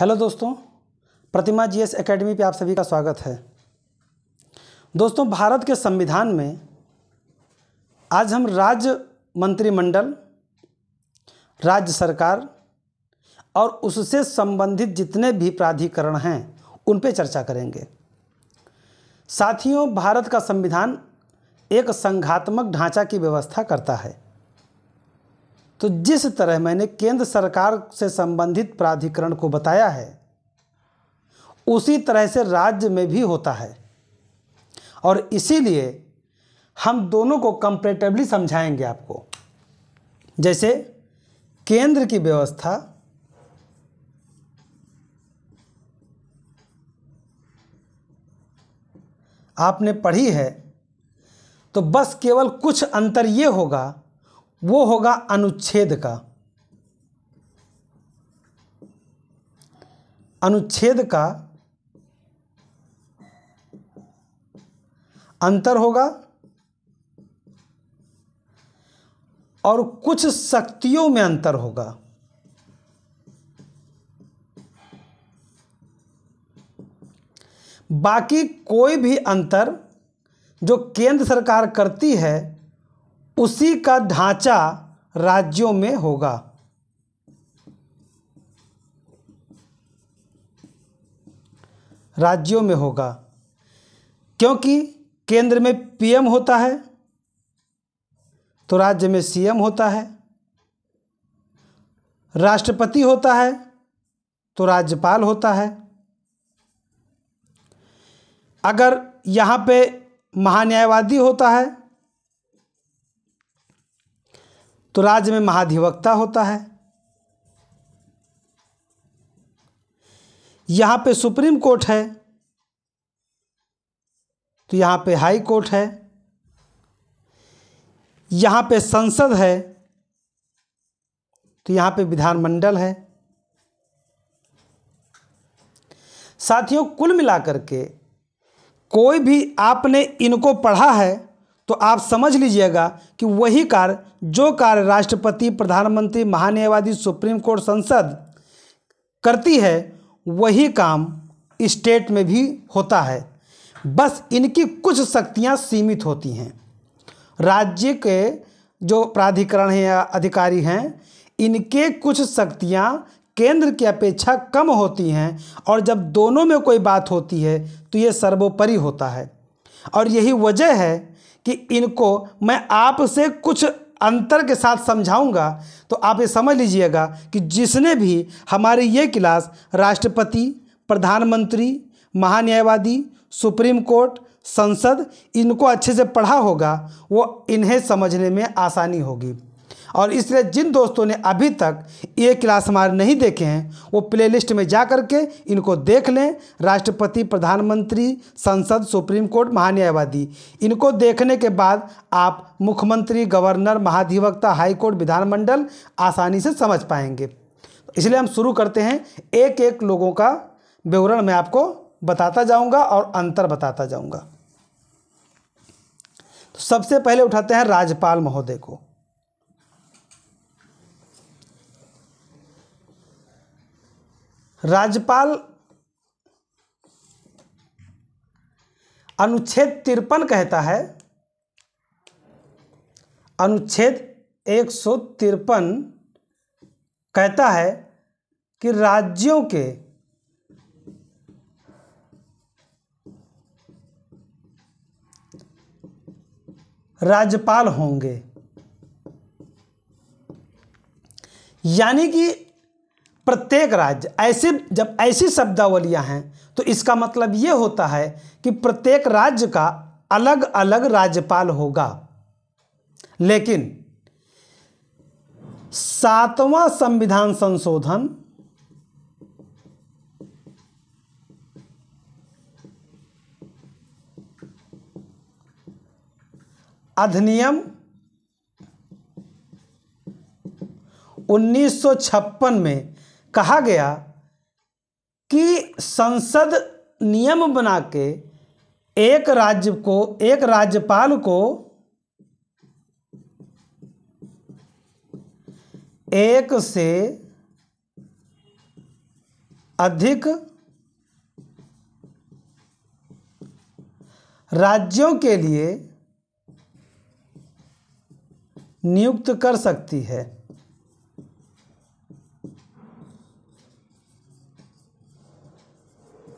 hello दोस्तों प्रतिमा GS academy पे आप सभी का स्वागत है दोस्तों भारत के संविधान में आज हम राज्य मंत्रिमंडल राज्य सरकार और उससे संबंधित जितने भी प्राधिकरण हैं उन पे चर्चा करेंगे साथियों भारत का संविधान एक संघात्मक ढांचा की व्यवस्था करता है तो जिस तरह मैंने केंद्र सरकार से संबंधित प्राधिकरण को बताया है उसी तरह से राज्य में भी होता है और इसीलिए हम दोनों को कंपेरेटिवली समझाएंगे आपको जैसे केंद्र की व्यवस्था आपने पढ़ी है तो बस केवल कुछ अंतर ये होगा वो होगा अनुच्छेद का अनुच्छेद का अंतर होगा और कुछ शक्तियों में अंतर होगा बाकी कोई भी अंतर जो केंद्र सरकार करती है उसी का ढांचा राज्यों में होगा राज्यों में होगा क्योंकि केंद्र में पीएम होता है तो राज्य में सीएम होता है राष्ट्रपति होता है तो राज्यपाल होता है अगर यहाँ पे महान्यायवादी होता है तो राज्य में महाधिवक्ता होता है यहां पे सुप्रीम कोर्ट है तो यहां पे हाई कोर्ट है यहां पे संसद है तो यहां पे विधानमंडल है साथियों कुल मिलाकर के कोई भी आपने इनको पढ़ा है तो आप समझ लीजिएगा कि वही कार्य जो कार्य राष्ट्रपति प्रधानमंत्री महान्यायवादी सुप्रीम कोर्ट संसद करती है वही काम स्टेट में भी होता है बस इनकी कुछ शक्तियाँ सीमित होती हैं राज्य के जो प्राधिकरण हैं या अधिकारी हैं इनके कुछ शक्तियाँ केंद्र की अपेक्षा कम होती हैं और जब दोनों में कोई बात होती है तो ये सर्वोपरि होता है और यही वजह है कि इनको मैं आपसे कुछ अंतर के साथ समझाऊंगा तो आप ये समझ लीजिएगा कि जिसने भी हमारी ये क्लास राष्ट्रपति प्रधानमंत्री महान्यायवादी सुप्रीम कोर्ट संसद इनको अच्छे से पढ़ा होगा वो इन्हें समझने में आसानी होगी और इसलिए जिन दोस्तों ने अभी तक ये क्लास हमारे नहीं देखे हैं वो प्लेलिस्ट में जा कर के इनको देख लें राष्ट्रपति प्रधानमंत्री संसद सुप्रीम कोर्ट महान्यायवादी इनको देखने के बाद आप मुख्यमंत्री गवर्नर महाधिवक्ता हाईकोर्ट विधानमंडल आसानी से समझ पाएंगे इसलिए हम शुरू करते हैं एक एक लोगों का विवरण मैं आपको बताता जाऊंगा और अंतर बताता जाऊंगा तो सबसे पहले उठाते हैं राज्यपाल महोदय को राज्यपाल अनुच्छेद तिरपन कहता है अनुच्छेद एक सौ तिरपन कहता है कि राज्यों के राज्यपाल होंगे यानी कि प्रत्येक राज्य ऐसे जब ऐसी शब्दावलियाँ हैं तो इसका मतलब ये होता है कि प्रत्येक राज्य का अलग अलग राज्यपाल होगा लेकिन सातवां संविधान संशोधन अधिनियम 1956 में कहा गया कि संसद नियम बना के एक राज्य को एक राज्यपाल को एक से अधिक राज्यों के लिए नियुक्त कर सकती है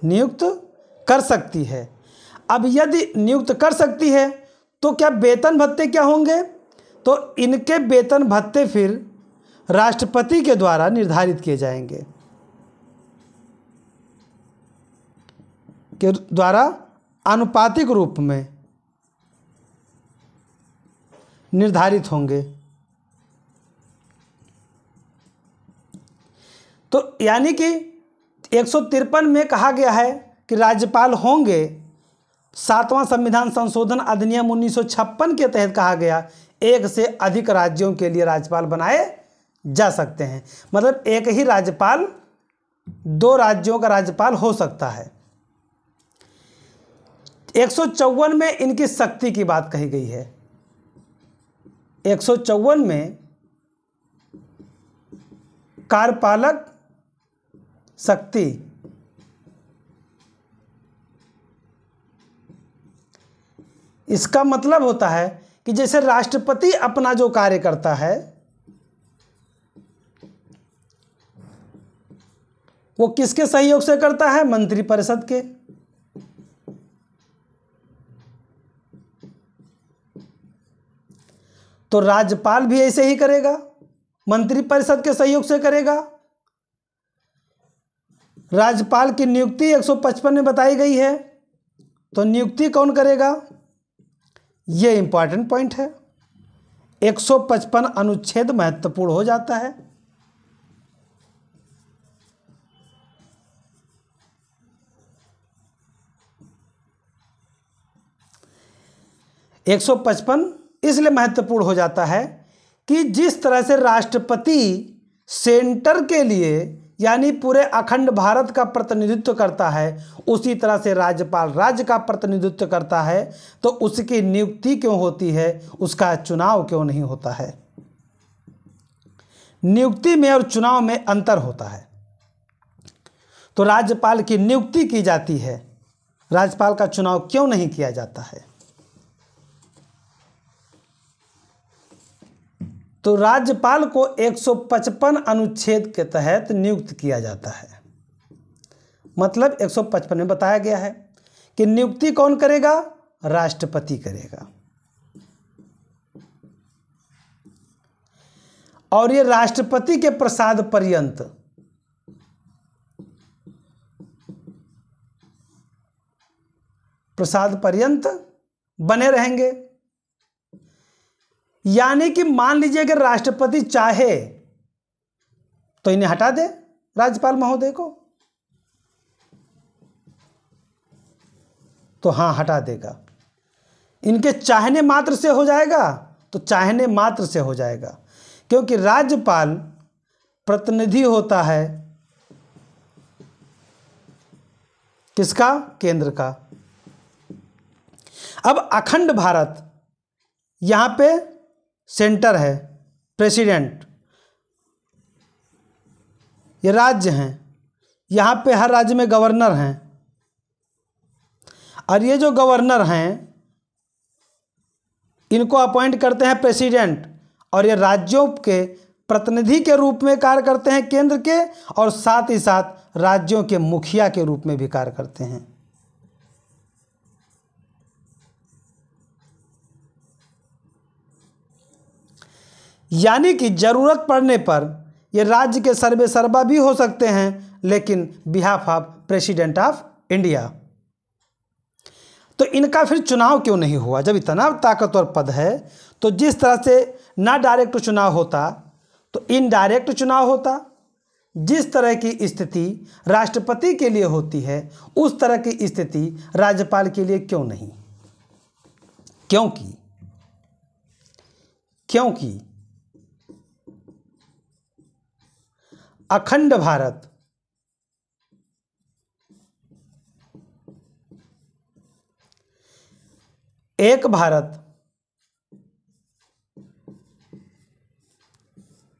नियुक्त कर सकती है अब यदि नियुक्त कर सकती है तो क्या वेतन भत्ते क्या होंगे तो इनके वेतन भत्ते फिर राष्ट्रपति के द्वारा निर्धारित किए जाएंगे के द्वारा आनुपातिक रूप में निर्धारित होंगे तो यानी कि एक में कहा गया है कि राज्यपाल होंगे सातवां संविधान संशोधन अधिनियम उन्नीस के तहत कहा गया एक से अधिक राज्यों के लिए राज्यपाल बनाए जा सकते हैं मतलब एक ही राज्यपाल दो राज्यों का राज्यपाल हो सकता है एक में इनकी शक्ति की बात कही गई है एक में कार्यपालक शक्ति इसका मतलब होता है कि जैसे राष्ट्रपति अपना जो कार्य करता है वो किसके सहयोग से करता है मंत्री परिषद के तो राज्यपाल भी ऐसे ही करेगा मंत्रिपरिषद के सहयोग से करेगा राज्यपाल की नियुक्ति 155 में बताई गई है तो नियुक्ति कौन करेगा ये इंपॉर्टेंट पॉइंट है 155 अनुच्छेद महत्वपूर्ण हो जाता है एक सौ पचपन इसलिए महत्वपूर्ण हो जाता है कि जिस तरह से राष्ट्रपति सेंटर के लिए यानी पूरे अखंड भारत का प्रतिनिधित्व करता है उसी तरह से राज्यपाल राज्य का प्रतिनिधित्व करता है तो उसकी नियुक्ति क्यों होती है उसका चुनाव क्यों नहीं होता है नियुक्ति में और चुनाव में अंतर होता है तो राज्यपाल की नियुक्ति की जाती है राज्यपाल का चुनाव क्यों नहीं किया जाता है तो राज्यपाल को 155 अनुच्छेद के तहत नियुक्त किया जाता है मतलब 155 में बताया गया है कि नियुक्ति कौन करेगा राष्ट्रपति करेगा और ये राष्ट्रपति के प्रसाद पर्यंत प्रसाद पर्यंत बने रहेंगे यानी कि मान लीजिए अगर राष्ट्रपति चाहे तो इन्हें हटा दे राज्यपाल महोदय को तो हां हटा देगा इनके चाहने मात्र से हो जाएगा तो चाहने मात्र से हो जाएगा क्योंकि राज्यपाल प्रतिनिधि होता है किसका केंद्र का अब अखंड भारत यहां पे सेंटर है प्रेसिडेंट ये राज्य हैं यहाँ पे हर राज्य में गवर्नर हैं और ये जो गवर्नर हैं इनको अपॉइंट करते हैं प्रेसिडेंट और ये राज्यों के प्रतिनिधि के रूप में कार्य करते हैं केंद्र के और साथ ही साथ राज्यों के मुखिया के रूप में भी कार्य करते हैं यानी कि ज़रूरत पड़ने पर ये राज्य के सर्वे सर्वा भी हो सकते हैं लेकिन behalf of president of India तो इनका फिर चुनाव क्यों नहीं हुआ जब इतना ताकतवर पद है तो जिस तरह से ना डायरेक्ट चुनाव होता तो इनडायरेक्ट चुनाव होता जिस तरह की स्थिति राष्ट्रपति के लिए होती है उस तरह की स्थिति राज्यपाल के लिए क्यों नहीं क्योंकि क्योंकि अखंड भारत एक भारत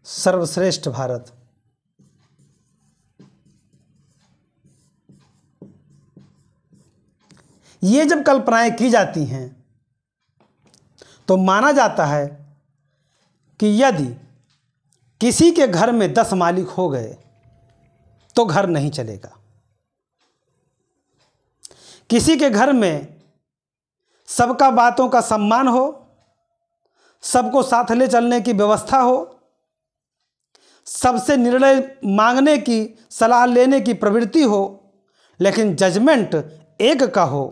सर्वश्रेष्ठ भारत ये जब कल्पनाएं की जाती हैं तो माना जाता है कि यदि किसी के घर में दस मालिक हो गए तो घर नहीं चलेगा किसी के घर में सबका बातों का सम्मान हो सबको साथ ले चलने की व्यवस्था हो सबसे निर्णय मांगने की सलाह लेने की प्रवृत्ति हो लेकिन जजमेंट एक का हो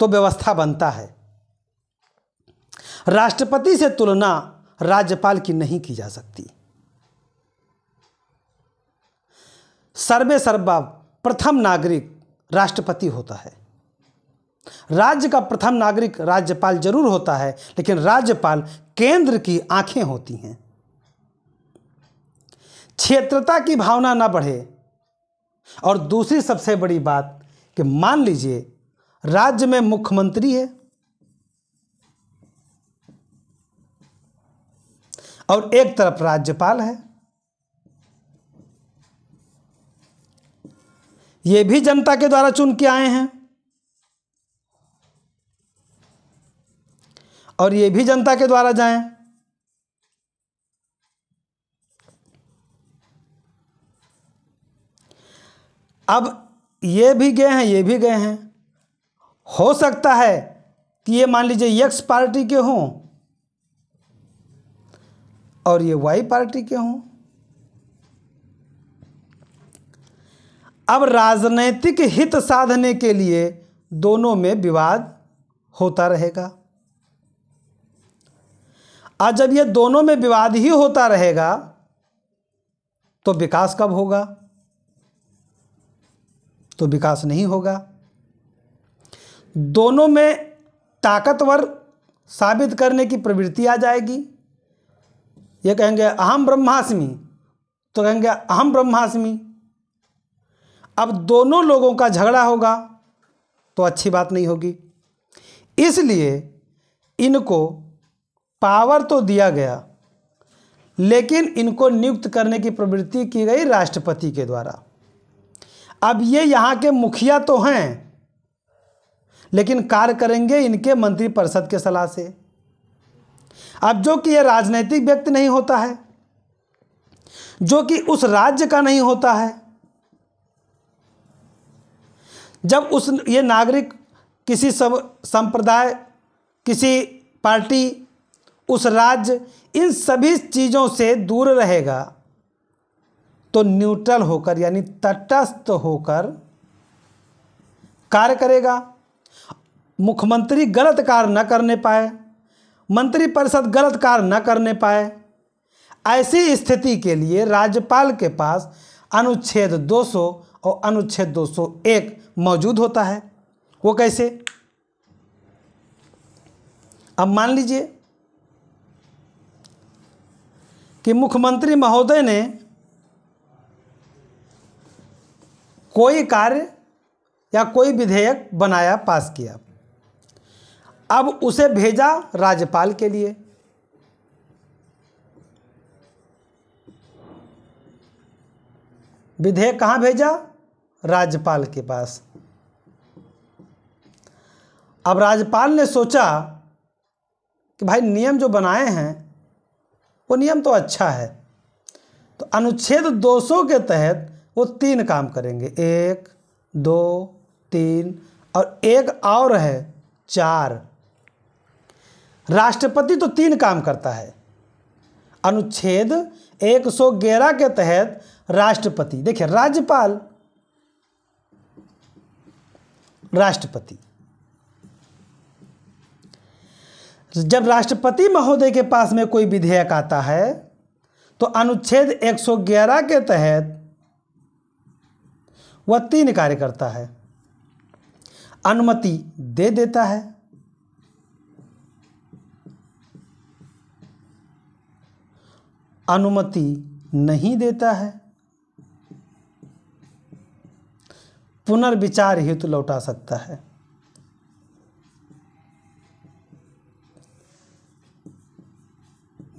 तो व्यवस्था बनता है राष्ट्रपति से तुलना राज्यपाल की नहीं की जा सकती सर्वे सर्वा प्रथम नागरिक राष्ट्रपति होता है राज्य का प्रथम नागरिक राज्यपाल जरूर होता है लेकिन राज्यपाल केंद्र की आंखें होती हैं क्षेत्रता की भावना ना बढ़े और दूसरी सबसे बड़ी बात कि मान लीजिए राज्य में मुख्यमंत्री है और एक तरफ राज्यपाल है ये भी जनता के द्वारा चुन के आए हैं और ये भी जनता के द्वारा जाएं अब ये भी गए हैं ये भी गए हैं हो सकता है कि ये मान लीजिए यक्स पार्टी के हों और ये वाई पार्टी के हों अब राजनैतिक हित साधने के लिए दोनों में विवाद होता रहेगा आज जब ये दोनों में विवाद ही होता रहेगा तो विकास कब होगा तो विकास नहीं होगा दोनों में ताकतवर साबित करने की प्रवृत्ति आ जाएगी ये कहेंगे अहम ब्रह्मास्मि तो कहेंगे अहम ब्रह्मास्मि अब दोनों लोगों का झगड़ा होगा तो अच्छी बात नहीं होगी इसलिए इनको पावर तो दिया गया लेकिन इनको नियुक्त करने की प्रवृत्ति की गई राष्ट्रपति के द्वारा अब ये यहाँ के मुखिया तो हैं लेकिन कार्य करेंगे इनके मंत्रिपरिषद के सलाह से अब जो कि यह राजनीतिक व्यक्ति नहीं होता है जो कि उस राज्य का नहीं होता है जब उस ये नागरिक किसी सब संप्रदाय किसी पार्टी उस राज्य इन सभी चीज़ों से दूर रहेगा तो न्यूट्रल होकर यानी तटस्थ होकर कार्य करेगा मुख्यमंत्री गलत कार्य न करने पाए मंत्रिपरिषद गलत कार्य न करने पाए ऐसी स्थिति के लिए राज्यपाल के पास अनुच्छेद 200 और अनुच्छेद 201 मौजूद होता है वो कैसे अब मान लीजिए कि मुख्यमंत्री महोदय ने कोई कार्य या कोई विधेयक बनाया पास किया अब उसे भेजा राज्यपाल के लिए विधेयक कहाँ भेजा राज्यपाल के पास अब राज्यपाल ने सोचा कि भाई नियम जो बनाए हैं वो नियम तो अच्छा है तो अनुच्छेद 200 के तहत वो तीन काम करेंगे एक दो तीन और एक और है चार राष्ट्रपति तो तीन काम करता है अनुच्छेद 111 के तहत राष्ट्रपति देखिए राज्यपाल राष्ट्रपति जब राष्ट्रपति महोदय के पास में कोई विधेयक आता है तो अनुच्छेद 111 के तहत वह तीन कार्य करता है अनुमति दे देता है अनुमति नहीं देता है पुनर्विचार हेतु लौटा सकता है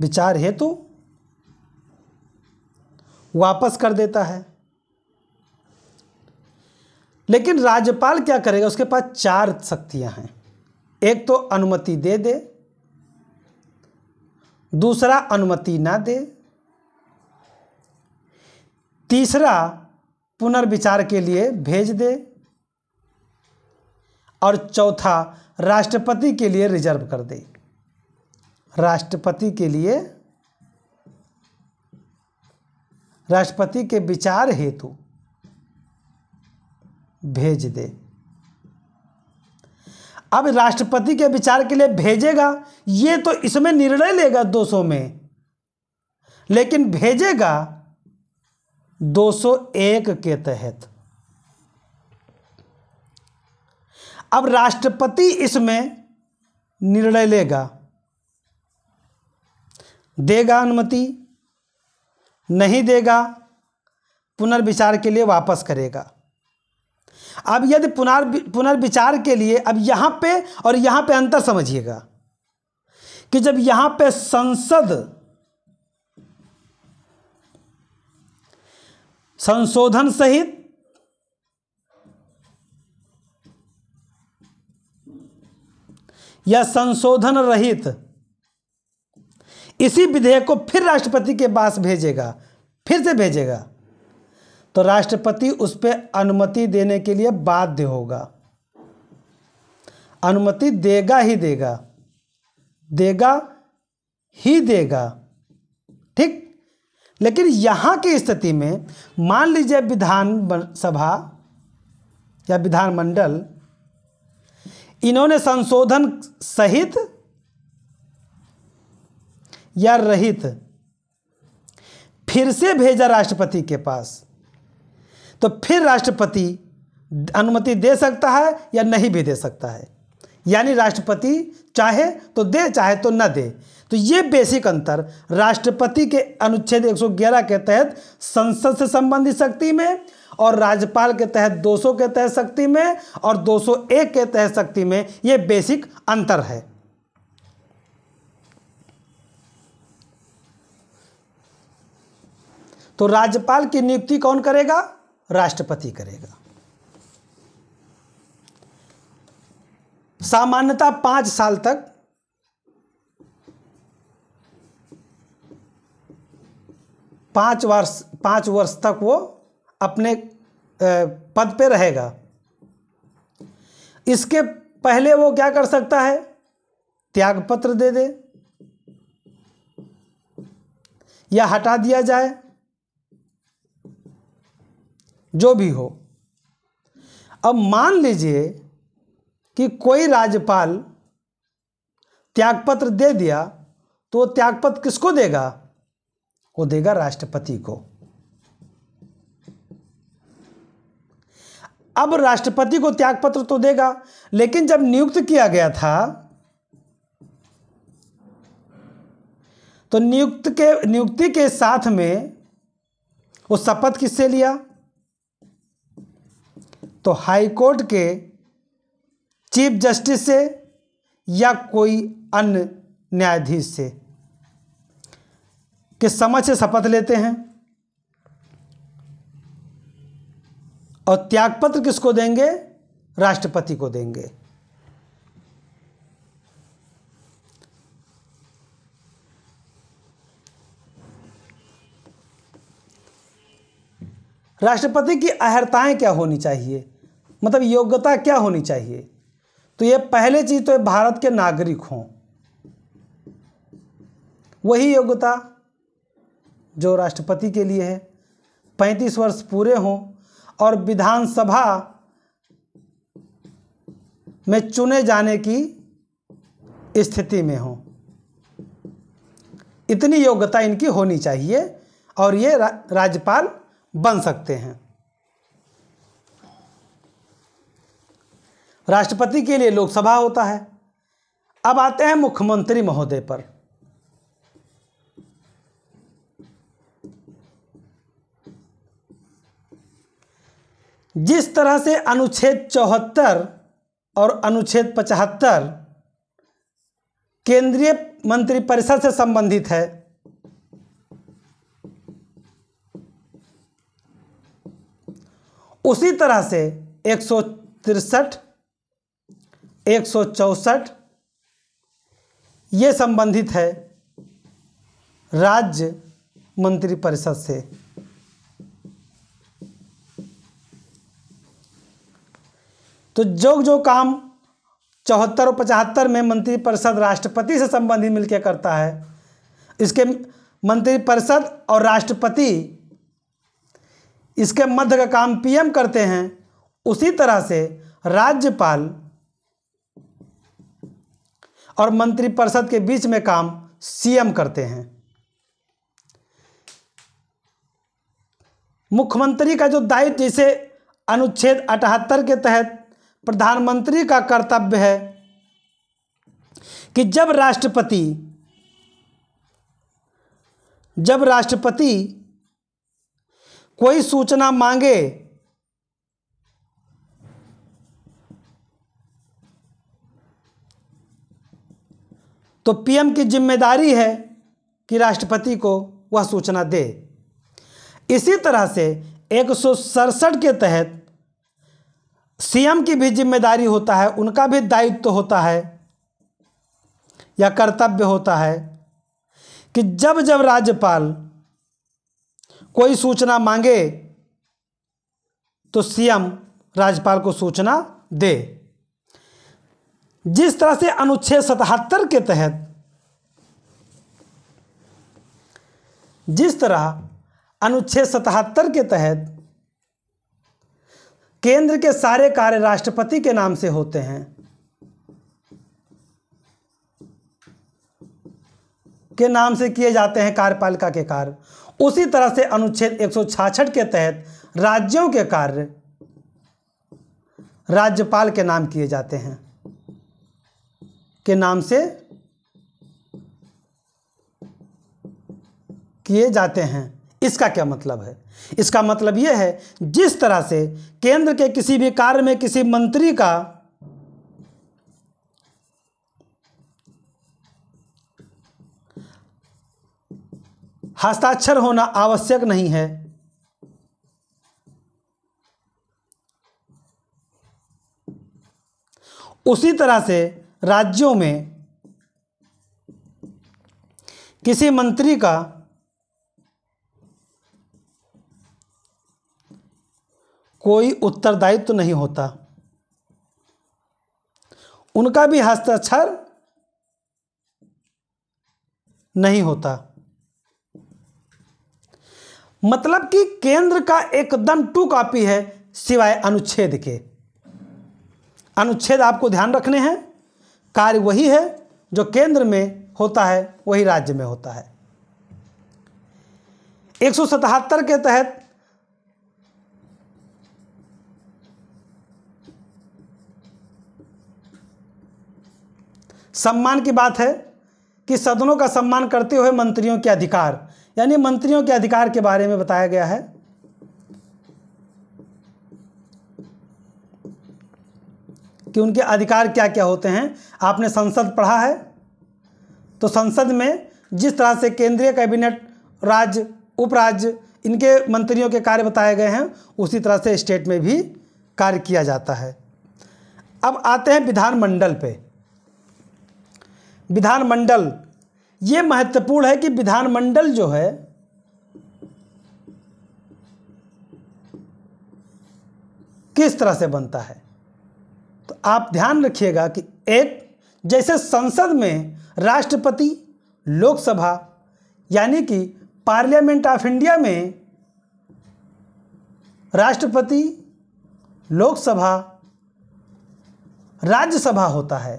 विचार हेतु वापस कर देता है लेकिन राज्यपाल क्या करेगा उसके पास चार शक्तियां हैं एक तो अनुमति दे दे दूसरा अनुमति ना दे तीसरा पुनर्विचार के लिए भेज दे और चौथा राष्ट्रपति के लिए रिजर्व कर दे राष्ट्रपति के लिए राष्ट्रपति के विचार हेतु भेज दे अब राष्ट्रपति के विचार के लिए भेजेगा ये तो इसमें निर्णय लेगा दो में लेकिन भेजेगा 201 के तहत अब राष्ट्रपति इसमें निर्णय लेगा देगा अनुमति नहीं देगा पुनर्विचार के लिए वापस करेगा अब यदि पुनर् पुनर्विचार के लिए अब यहां पे और यहां पे अंतर समझिएगा कि जब यहां पे संसद संशोधन सहित या संशोधन रहित इसी विधेयक को फिर राष्ट्रपति के पास भेजेगा फिर से भेजेगा तो राष्ट्रपति उस पर अनुमति देने के लिए बाध्य होगा अनुमति देगा ही देगा देगा ही देगा ठीक लेकिन यहाँ की स्थिति में मान लीजिए विधान सभा या विधानमंडल इन्होंने संशोधन सहित या रहित फिर से भेजा राष्ट्रपति के पास तो फिर राष्ट्रपति अनुमति दे सकता है या नहीं भी दे सकता है यानी राष्ट्रपति चाहे तो दे चाहे तो न दे तो ये बेसिक अंतर राष्ट्रपति के अनुच्छेद 111 के तहत संसद से संबंधित शक्ति में और राज्यपाल के तहत 200 के तहत शक्ति में और 201 के तहत शक्ति में ये बेसिक अंतर है तो राज्यपाल की नियुक्ति कौन करेगा राष्ट्रपति करेगा सामान्यता पांच साल तक पाँच वर्ष पाँच वर्ष तक वो अपने पद पे रहेगा इसके पहले वो क्या कर सकता है त्यागपत्र दे दे या हटा दिया जाए जो भी हो अब मान लीजिए कि कोई राज्यपाल त्यागपत्र दे दिया तो त्यागपत्र किसको देगा वो देगा राष्ट्रपति को अब राष्ट्रपति को त्यागपत्र तो देगा लेकिन जब नियुक्त किया गया था तो नियुक्त के नियुक्ति के साथ में वो शपथ किससे लिया तो हाईकोर्ट के चीफ जस्टिस से या कोई अन्य न्यायाधीश से कि समझ से शपथ लेते हैं और त्यागपत्र किसको देंगे राष्ट्रपति को देंगे राष्ट्रपति की अहर्ताएं क्या होनी चाहिए मतलब योग्यता क्या होनी चाहिए तो ये पहले चीज़ तो ये भारत के नागरिक हों वही योग्यता जो राष्ट्रपति के लिए है पैंतीस वर्ष पूरे हों और विधानसभा में चुने जाने की स्थिति में हों इतनी योग्यता इनकी होनी चाहिए और ये रा, राज्यपाल बन सकते हैं राष्ट्रपति के लिए लोकसभा होता है अब आते हैं मुख्यमंत्री महोदय पर जिस तरह से अनुच्छेद चौहत्तर और अनुच्छेद पचहत्तर केंद्रीय मंत्रिपरिषद से संबंधित है उसी तरह से एक सौ तिरसठ एक सौ चौसठ ये संबंधित है राज्य मंत्रिपरिषद से तो जो जो काम चौहत्तर और पचहत्तर में मंत्रिपरिषद राष्ट्रपति से संबंधित मिलकर करता है इसके मंत्रिपरिषद और राष्ट्रपति इसके मध्य का काम पीएम करते हैं उसी तरह से राज्यपाल और मंत्रिपरिषद के बीच में काम सीएम करते हैं मुख्यमंत्री का जो दायित्व जैसे अनुच्छेद अठहत्तर के तहत प्रधानमंत्री का कर्तव्य है कि जब राष्ट्रपति जब राष्ट्रपति कोई सूचना मांगे तो पीएम की जिम्मेदारी है कि राष्ट्रपति को वह सूचना दे इसी तरह से एक के तहत सीएम की भी जिम्मेदारी होता है उनका भी दायित्व तो होता है या कर्तव्य होता है कि जब जब राज्यपाल कोई सूचना मांगे तो सीएम राज्यपाल को सूचना दे जिस तरह से अनुच्छेद सतहत्तर के तहत जिस तरह अनुच्छेद सतहत्तर के तहत केंद्र के सारे कार्य राष्ट्रपति के नाम से होते हैं के नाम से किए जाते हैं कार्यपालिका के कार्य उसी तरह से अनुच्छेद एक के तहत राज्यों के कार्य राज्यपाल के नाम किए जाते हैं के नाम से किए जाते हैं इसका क्या मतलब है इसका मतलब यह है जिस तरह से केंद्र के किसी भी कार्य में किसी मंत्री का हस्ताक्षर होना आवश्यक नहीं है उसी तरह से राज्यों में किसी मंत्री का कोई उत्तरदायित्व तो नहीं होता उनका भी हस्ताक्षर नहीं होता मतलब कि केंद्र का एकदम टू कॉपी है सिवाय अनुच्छेद के अनुच्छेद आपको ध्यान रखने हैं कार्य वही है जो केंद्र में होता है वही राज्य में होता है एक के तहत सम्मान की बात है कि सदनों का सम्मान करते हुए मंत्रियों के अधिकार यानी मंत्रियों के अधिकार के बारे में बताया गया है कि उनके अधिकार क्या क्या होते हैं आपने संसद पढ़ा है तो संसद में जिस तरह से केंद्रीय कैबिनेट राज्य उपराज्य इनके मंत्रियों के कार्य बताए गए हैं उसी तरह से स्टेट में भी कार्य किया जाता है अब आते हैं विधानमंडल पे विधानमंडल ये महत्वपूर्ण है कि विधानमंडल जो है किस तरह से बनता है तो आप ध्यान रखिएगा कि एक जैसे संसद में राष्ट्रपति लोकसभा यानी कि पार्लियामेंट ऑफ इंडिया में राष्ट्रपति लोकसभा राज्यसभा होता है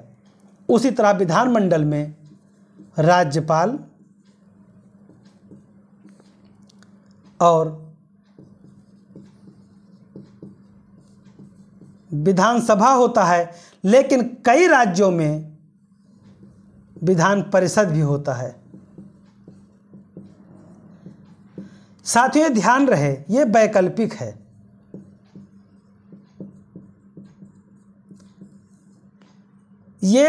उसी तरह विधानमंडल में राज्यपाल और विधानसभा होता है लेकिन कई राज्यों में विधान परिषद भी होता है साथियों ध्यान रहे ये वैकल्पिक है ये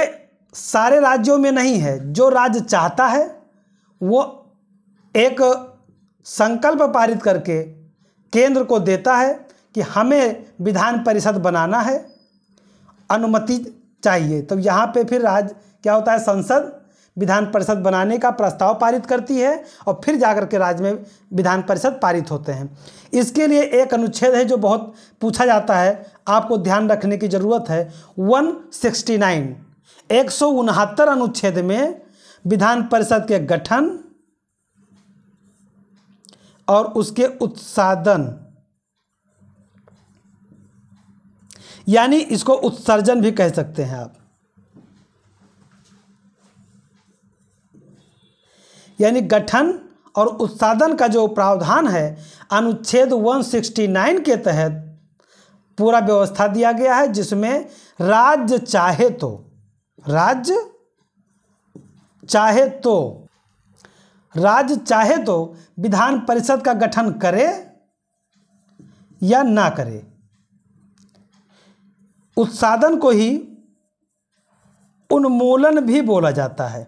सारे राज्यों में नहीं है जो राज्य चाहता है वो एक संकल्प पारित करके केंद्र को देता है कि हमें विधान परिषद बनाना है अनुमति चाहिए तो यहाँ पे फिर राज्य क्या होता है संसद विधान परिषद बनाने का प्रस्ताव पारित करती है और फिर जाकर के राज्य में विधान परिषद पारित होते हैं इसके लिए एक अनुच्छेद है जो बहुत पूछा जाता है आपको ध्यान रखने की ज़रूरत है 169 एक अनुच्छेद में विधान परिषद के गठन और उसके उत्सादन यानी इसको उत्सर्जन भी कह सकते हैं आप यानी गठन और उत्सादन का जो प्रावधान है अनुच्छेद 169 के तहत पूरा व्यवस्था दिया गया है जिसमें राज्य चाहे तो राज्य चाहे तो राज्य चाहे तो विधान परिषद का गठन करे या ना करे उत्साधन को ही उन्मूलन भी बोला जाता है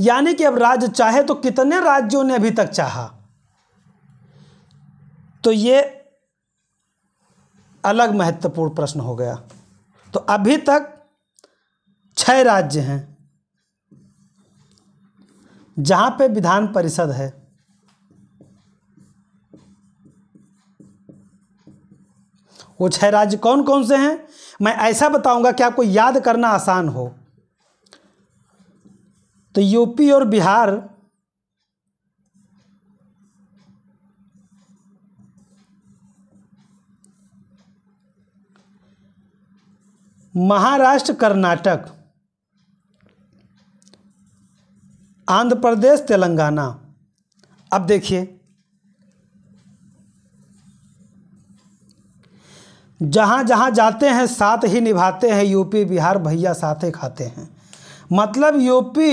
यानी कि अब राज्य चाहे तो कितने राज्यों ने अभी तक चाहा तो ये अलग महत्वपूर्ण प्रश्न हो गया तो अभी तक छह राज्य हैं जहां पे विधान परिषद है वो छह राज्य कौन कौन से हैं मैं ऐसा बताऊंगा कि आपको याद करना आसान हो तो यूपी और बिहार महाराष्ट्र कर्नाटक आंध्र प्रदेश तेलंगाना अब देखिए जहाँ जहाँ जाते हैं साथ ही निभाते हैं यूपी बिहार भैया साथे खाते हैं मतलब यूपी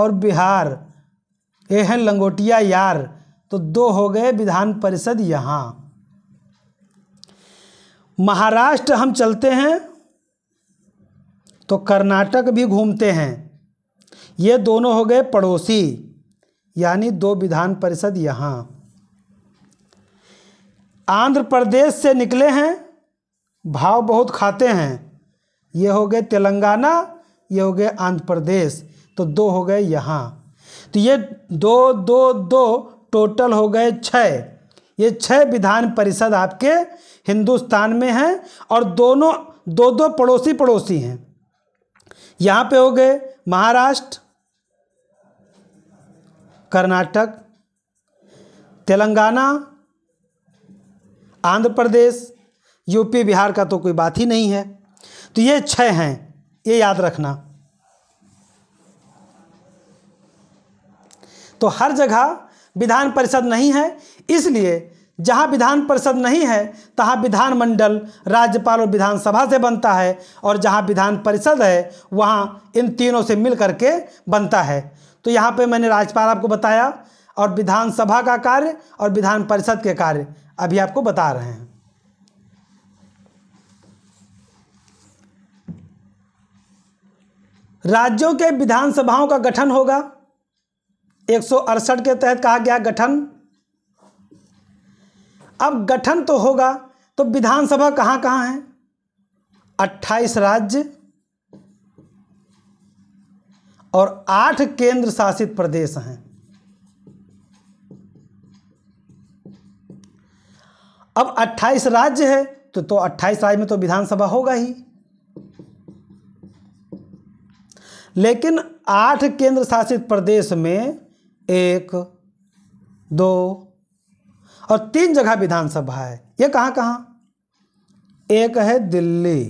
और बिहार ये हैं लंगोटिया यार तो दो हो गए विधान परिषद यहाँ महाराष्ट्र हम चलते हैं तो कर्नाटक भी घूमते हैं ये दोनों हो गए पड़ोसी यानी दो विधान परिषद यहाँ आंध्र प्रदेश से निकले हैं भाव बहुत खाते हैं ये हो गए तेलंगाना ये हो गए आंध्र प्रदेश तो दो हो गए यहाँ तो ये दो दो दो टोटल हो गए छः ये छः विधान परिषद आपके हिंदुस्तान में हैं और दोनों दो दो पड़ोसी पड़ोसी हैं यहाँ पे हो गए महाराष्ट्र कर्नाटक तेलंगाना आंध्र प्रदेश यूपी बिहार का तो कोई बात ही नहीं है तो ये छः हैं ये याद रखना तो हर जगह विधान परिषद नहीं है इसलिए जहाँ विधान परिषद नहीं है तहाँ विधानमंडल राज्यपाल और विधानसभा से बनता है और जहाँ विधान परिषद है वहाँ इन तीनों से मिल के बनता है तो यहाँ पे मैंने राज्यपाल आपको बताया और विधानसभा का कार्य और विधान परिषद के कार्य अभी आपको बता रहे हैं राज्यों के विधानसभाओं का गठन होगा एक के तहत कहा गया गठन अब गठन तो होगा तो विधानसभा कहाँ कहाँ है 28 राज्य और आठ केंद्र शासित प्रदेश हैं अब 28 राज्य है तो तो 28 राज्य में तो विधानसभा होगा ही लेकिन आठ केंद्र शासित प्रदेश में एक दो और तीन जगह विधानसभा है ये कहां कहां एक है दिल्ली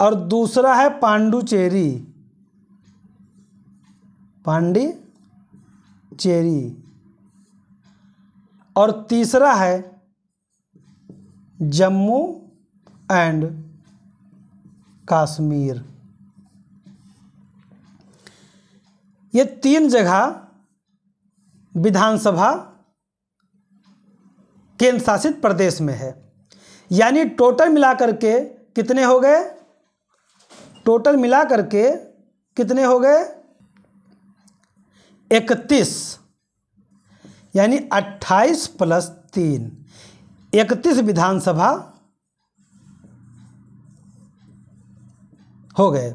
और दूसरा है पांडुचेरी पांडी चेरी और तीसरा है जम्मू एंड कश्मीर ये तीन जगह विधानसभा केंद्र शासित प्रदेश में है यानी टोटल मिलाकर के कितने हो गए टोटल मिला करके कितने हो गए इकतीस यानी अट्ठाईस प्लस तीन इकतीस विधानसभा हो गए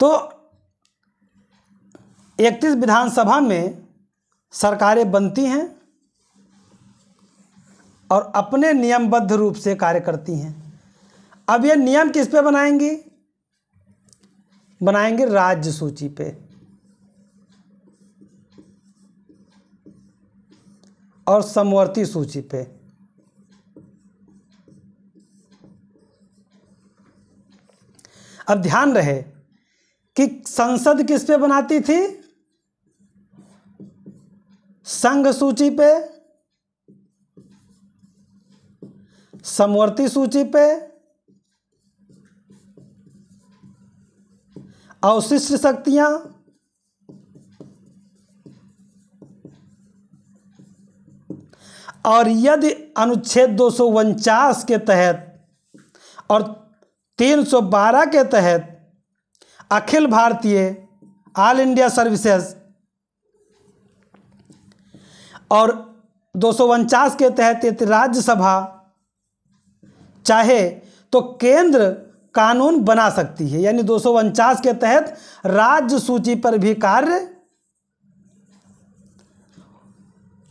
तो इकतीस विधानसभा में सरकारें बनती हैं और अपने नियमबद्ध रूप से कार्य करती हैं अब ये नियम किस पे बनाएंगे बनाएंगे राज्य सूची पे और समवर्ती सूची पे अब ध्यान रहे कि संसद किस पे बनाती थी संघ सूची पे समवर्ती सूची पे अवशिष्ट शक्तियां और यदि अनुच्छेद दो के तहत और 312 के तहत अखिल भारतीय ऑल इंडिया सर्विसेज और दो के तहत यदि राज्यसभा चाहे तो केंद्र कानून बना सकती है यानी दो के तहत राज्य सूची पर भी कार्य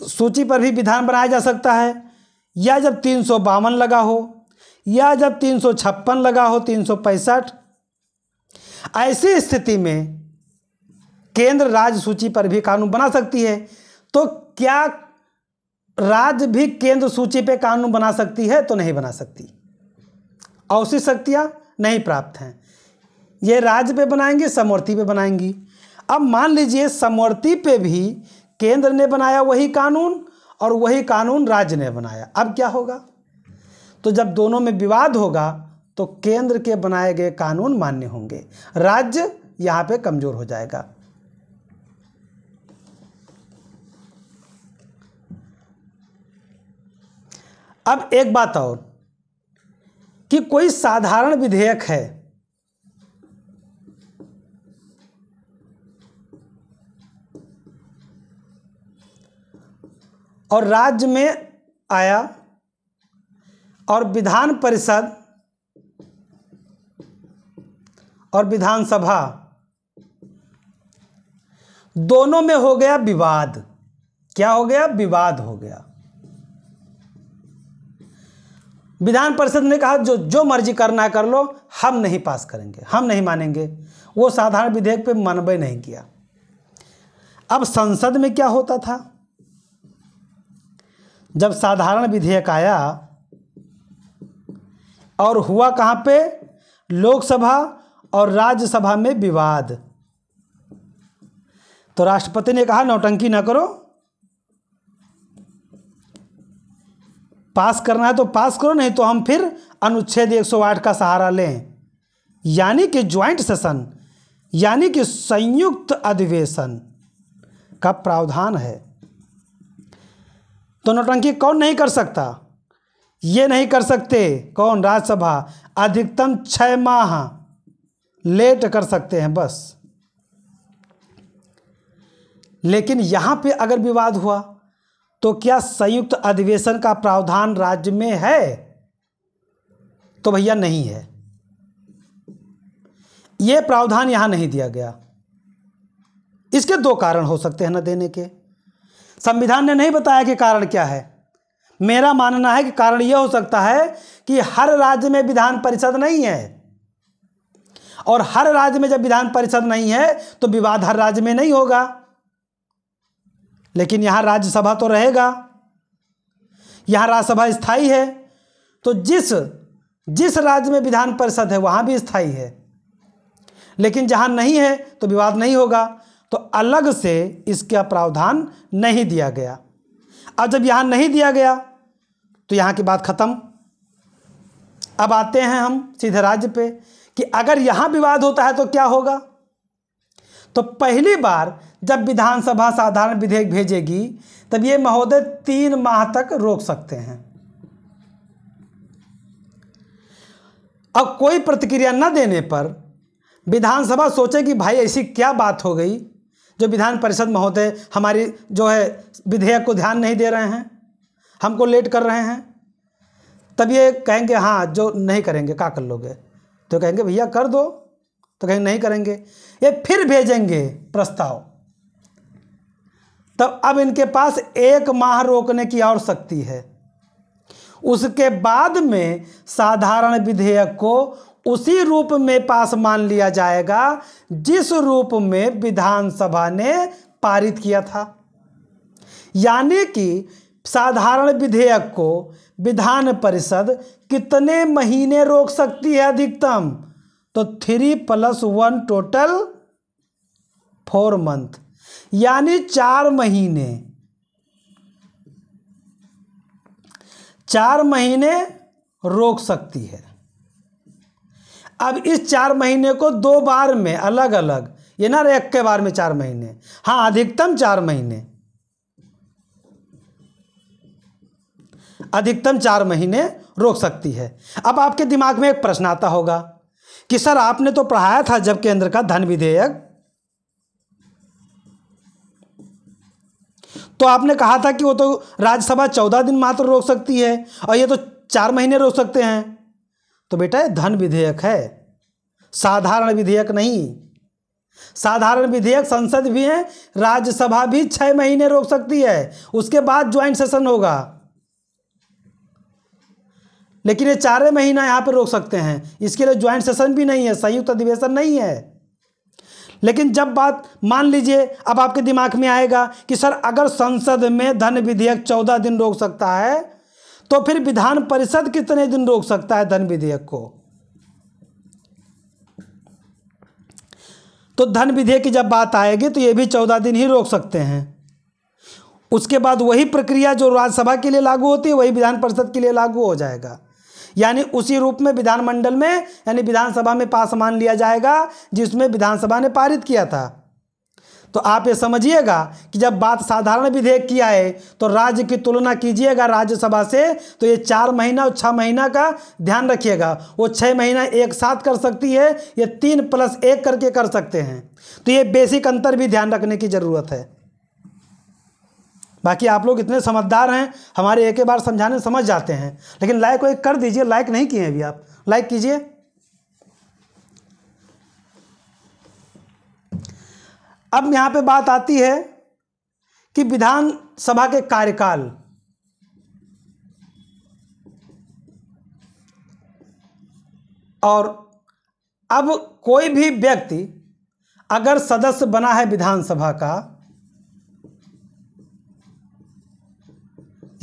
सूची पर भी विधान बनाया जा सकता है या जब तीन लगा हो या जब तीन लगा हो तीन ऐसी स्थिति में केंद्र राज्य सूची पर भी कानून बना सकती है तो क्या राज्य भी केंद्र सूची पे कानून बना सकती है तो नहीं बना सकती औसित शक्तियाँ नहीं प्राप्त हैं ये राज्य पे बनाएंगे समवर्ती पे बनाएंगी अब मान लीजिए समवर्ती पे भी केंद्र ने बनाया वही कानून और वही कानून राज्य ने बनाया अब क्या होगा तो जब दोनों में विवाद होगा तो केंद्र के बनाए गए कानून मान्य होंगे राज्य यहाँ पे कमज़ोर हो जाएगा अब एक बात और कि कोई साधारण विधेयक है और राज्य में आया और विधान परिषद और विधानसभा दोनों में हो गया विवाद क्या हो गया विवाद हो गया विधान परिषद ने कहा जो जो मर्जी करना कर लो हम नहीं पास करेंगे हम नहीं मानेंगे वो साधारण विधेयक पे मानवे नहीं किया अब संसद में क्या होता था जब साधारण विधेयक आया और हुआ कहाँ पे लोकसभा और राज्यसभा में विवाद तो राष्ट्रपति ने कहा नौटंकी ना करो पास करना है तो पास करो नहीं तो हम फिर अनुच्छेद 108 का सहारा लें यानी कि ज्वाइंट सेशन यानी कि संयुक्त अधिवेशन का प्रावधान है तो नोटंकी कौन नहीं कर सकता ये नहीं कर सकते कौन राज्यसभा अधिकतम छः माह लेट कर सकते हैं बस लेकिन यहाँ पे अगर विवाद हुआ तो क्या संयुक्त अधिवेशन का प्रावधान राज्य में है तो भैया नहीं है यह प्रावधान यहां नहीं दिया गया इसके दो कारण हो सकते हैं न देने के संविधान ने नहीं बताया कि कारण क्या है मेरा मानना है कि कारण यह हो सकता है कि हर राज्य में विधान परिषद नहीं है और हर राज्य में जब विधान परिषद नहीं है तो विवाद हर राज्य में नहीं होगा लेकिन यहाँ राज्यसभा तो रहेगा यहाँ राज्यसभा स्थाई है तो जिस जिस राज्य में विधान परिषद है वहाँ भी स्थाई है लेकिन जहाँ नहीं है तो विवाद नहीं होगा तो अलग से इसका प्रावधान नहीं दिया गया अब जब यहाँ नहीं दिया गया तो यहाँ की बात ख़त्म अब आते हैं हम सीधे राज्य पे कि अगर यहाँ विवाद होता है तो क्या होगा तो पहली बार जब विधानसभा साधारण विधेयक भेजेगी तब ये महोदय तीन माह तक रोक सकते हैं अब कोई प्रतिक्रिया न देने पर विधानसभा सोचे कि भाई ऐसी क्या बात हो गई जो विधान परिषद महोदय हमारी जो है विधेयक को ध्यान नहीं दे रहे हैं हमको लेट कर रहे हैं तब ये कहेंगे हाँ जो नहीं करेंगे क्या कर लोगे तो कहेंगे भैया कर दो तो कहेंगे नहीं करेंगे ये फिर भेजेंगे प्रस्ताव तब अब इनके पास एक माह रोकने की और शक्ति है उसके बाद में साधारण विधेयक को उसी रूप में पास मान लिया जाएगा जिस रूप में विधानसभा ने पारित किया था यानी कि साधारण विधेयक को विधान परिषद कितने महीने रोक सकती है अधिकतम तो three plus one total four month यानी चार महीने चार महीने रोक सकती है अब इस चार महीने को दो बार में अलग अलग ये ना एक के बार में चार महीने हाँ अधिकतम चार महीने अधिकतम चार महीने रोक सकती है अब आपके दिमाग में एक प्रश्न आता होगा कि सर आपने तो पढ़ाया था जब केंद्र का धन विधेयक तो आपने कहा था कि वो तो राज्यसभा चौदह दिन मात्र रोक सकती है और ये तो चार महीने रोक सकते हैं तो बेटा ये धन विधेयक है साधारण विधेयक नहीं साधारण विधेयक संसद भी है राज्यसभा भी छह महीने रोक सकती है उसके बाद ज्वाइंट सेशन होगा लेकिन ये चार महीना यहाँ पर रोक सकते हैं इसके लिए ज्वाइंट सेशन भी नहीं है संयुक्त अधिवेशन नहीं है लेकिन जब बात मान लीजिए अब आपके दिमाग में आएगा कि सर अगर संसद में धन विधेयक चौदह दिन रोक सकता है तो फिर विधान परिषद कितने दिन रोक सकता है धन विधेयक को तो धन विधेयक की जब बात आएगी तो ये भी चौदह दिन ही रोक सकते हैं उसके बाद वही प्रक्रिया जो राज्यसभा के लिए लागू होती है वही विधान परिषद के लिए लागू हो जाएगा यानी उसी रूप में विधानमंडल में यानी विधानसभा में पास मान लिया जाएगा जिसमें विधानसभा ने पारित किया था तो आप ये समझिएगा कि जब बात साधारण विधेयक की आए तो राज्य की तुलना कीजिएगा राज्यसभा से तो ये चार महीना और छः महीना का ध्यान रखिएगा वो छः महीना एक साथ कर सकती है ये तीन प्लस एक करके कर सकते हैं तो ये बेसिक अंतर भी ध्यान रखने की ज़रूरत है बाकी आप लोग इतने समझदार हैं हमारे एक बार समझाने समझ जाते हैं लेकिन लाइक वाइक कर दीजिए लाइक नहीं किए अभी आप लाइक कीजिए अब यहाँ पे बात आती है कि विधानसभा के कार्यकाल और अब कोई भी व्यक्ति अगर सदस्य बना है विधानसभा का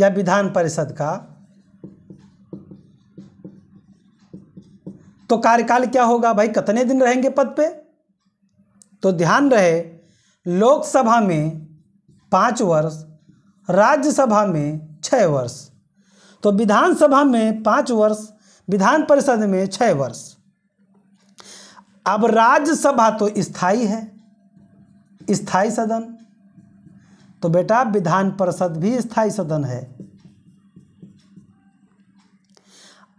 या विधान परिषद का तो कार्यकाल क्या होगा भाई कितने दिन रहेंगे पद पे तो ध्यान रहे लोकसभा में पाँच वर्ष राज्यसभा में छः वर्ष तो विधानसभा में पाँच वर्ष विधान परिषद में छः वर्ष अब राज्यसभा तो स्थाई है स्थाई सदन तो बेटा विधान परिषद भी स्थायी सदन है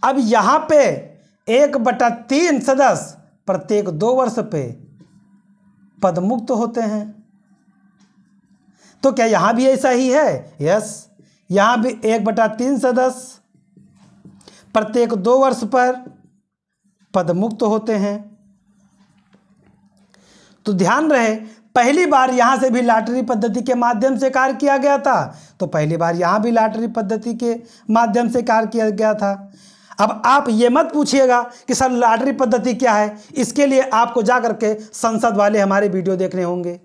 अब यहां पे एक बटा तीन सदस्य प्रत्येक दो वर्ष पे पदमुक्त होते हैं तो क्या यहां भी ऐसा ही है यस यहां भी एक बटा तीन सदस्य प्रत्येक दो वर्ष पर पदमुक्त होते हैं तो ध्यान रहे पहली बार यहाँ से भी लॉटरी पद्धति के माध्यम से कार्य किया गया था तो पहली बार यहाँ भी लॉटरी पद्धति के माध्यम से कार्य किया गया था अब आप ये मत पूछिएगा कि सर लॉटरी पद्धति क्या है इसके लिए आपको जा करके संसद वाले हमारे वीडियो देखने होंगे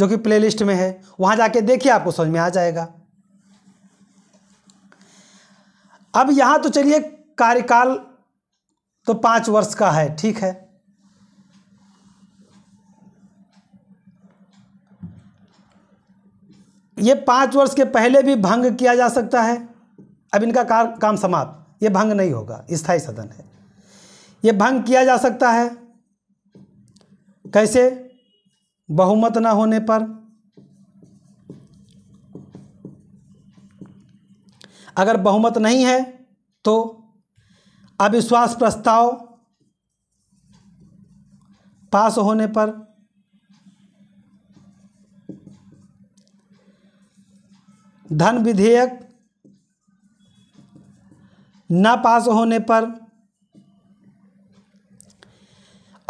जो कि प्लेलिस्ट में है वहां जाके देखिए आपको समझ में आ जाएगा अब यहां तो चलिए कार्यकाल तो पांच वर्ष का है ठीक है ये पाँच वर्ष के पहले भी भंग किया जा सकता है अब इनका कार, काम समाप्त ये भंग नहीं होगा स्थायी सदन है ये भंग किया जा सकता है कैसे बहुमत ना होने पर अगर बहुमत नहीं है तो अविश्वास प्रस्ताव पास होने पर धन विधेयक न पास होने पर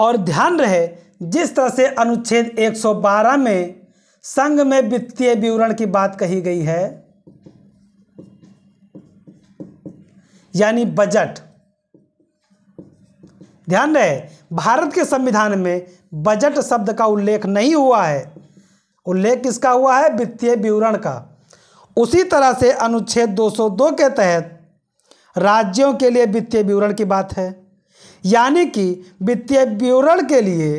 और ध्यान रहे जिस तरह से अनुच्छेद 112 में संघ में वित्तीय विवरण की बात कही गई है यानी बजट ध्यान रहे भारत के संविधान में बजट शब्द का उल्लेख नहीं हुआ है उल्लेख किसका हुआ है वित्तीय विवरण का उसी तरह से अनुच्छेद 202 के तहत राज्यों के लिए वित्तीय विवरण की बात है यानी कि वित्तीय विवरण के लिए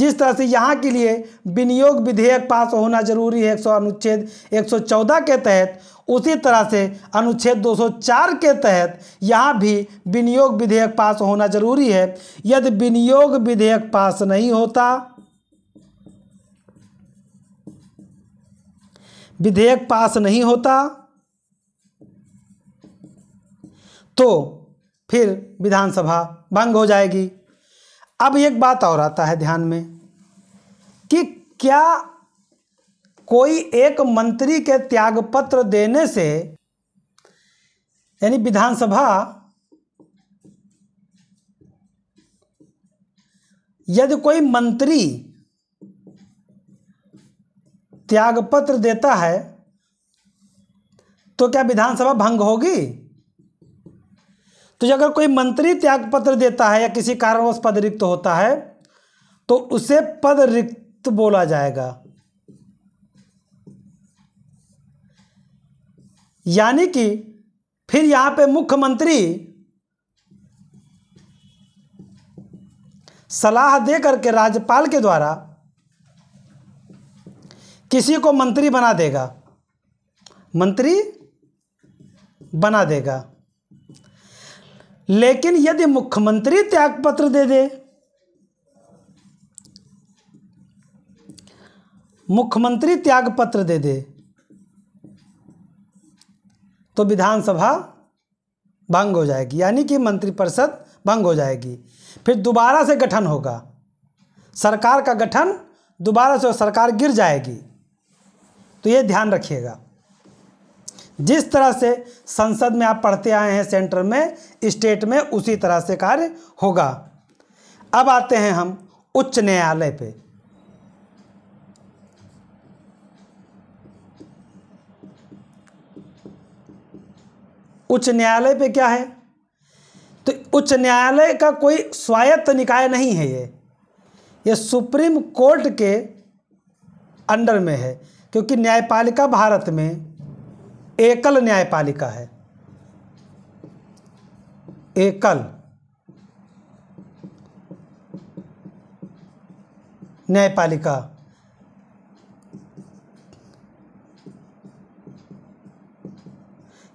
जिस तरह से यहाँ के लिए विनियोग विधेयक पास होना जरूरी है एक सौ अनुच्छेद 114 के तहत उसी तरह से अनुच्छेद 204 के तहत यहाँ भी विनियोग विधेयक पास होना जरूरी है यदि विनियोग विधेयक पास नहीं होता विधेयक पास नहीं होता तो फिर विधानसभा भंग हो जाएगी अब एक बात और आता है ध्यान में कि क्या कोई एक मंत्री के त्यागपत्र देने से यानी विधानसभा यदि कोई मंत्री त्यागपत्र देता है तो क्या विधानसभा भंग होगी तो अगर कोई मंत्री त्यागपत्र देता है या किसी कारणवश पद रिक्त होता है तो उसे पद रिक्त बोला जाएगा यानी कि फिर यहां पे मुख्यमंत्री सलाह दे करके राज्यपाल के द्वारा किसी को मंत्री बना देगा मंत्री बना देगा लेकिन यदि मुख्यमंत्री त्यागपत्र दे दे मुख्यमंत्री त्यागपत्र दे दे तो विधानसभा भंग हो जाएगी यानी कि मंत्रिपरिषद भंग हो जाएगी फिर दोबारा से गठन होगा सरकार का गठन दोबारा से सरकार गिर जाएगी तो ये ध्यान रखिएगा जिस तरह से संसद में आप पढ़ते आए हैं सेंटर में स्टेट में उसी तरह से कार्य होगा अब आते हैं हम उच्च न्यायालय पे उच्च न्यायालय पे क्या है तो उच्च न्यायालय का कोई स्वायत्त निकाय नहीं है ये ये सुप्रीम कोर्ट के अंडर में है क्योंकि न्यायपालिका भारत में एकल न्यायपालिका है एकल न्यायपालिका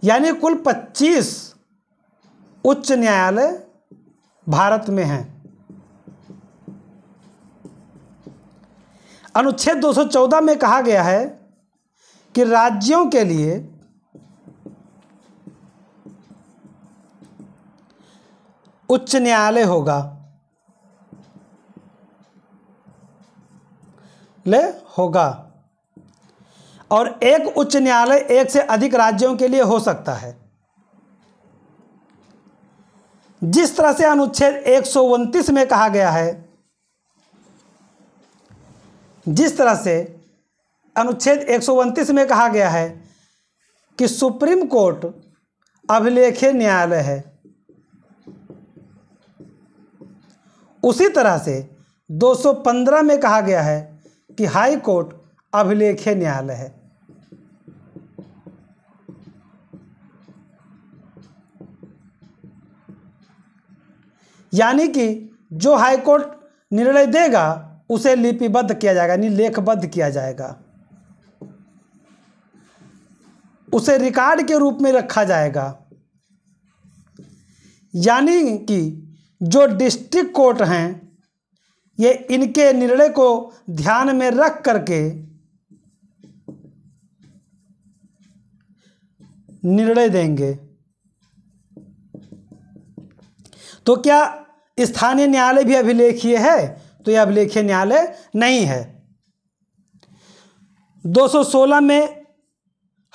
यानी कुल 25 उच्च न्यायालय भारत में हैं अनुच्छेद 214 में कहा गया है कि राज्यों के लिए उच्च न्यायालय होगा ले होगा और एक उच्च न्यायालय एक से अधिक राज्यों के लिए हो सकता है जिस तरह से अनुच्छेद एक में कहा गया है जिस तरह से अनुच्छेद एक में कहा गया है कि सुप्रीम कोर्ट अभिलेखे न्यायालय है उसी तरह से 215 में कहा गया है कि हाई कोर्ट अभिलेखे न्यायालय है यानी कि जो हाई कोर्ट निर्णय देगा उसे लिपिबद्ध किया जाएगा यानी लेखबद्ध किया जाएगा उसे रिकॉर्ड के रूप में रखा जाएगा यानी कि जो डिस्ट्रिक्ट कोर्ट हैं ये इनके निर्णय को ध्यान में रख करके निर्णय देंगे तो क्या स्थानीय न्यायालय भी अभिलेखीय है तो यह अभिलेखीय न्यायालय नहीं है 216 में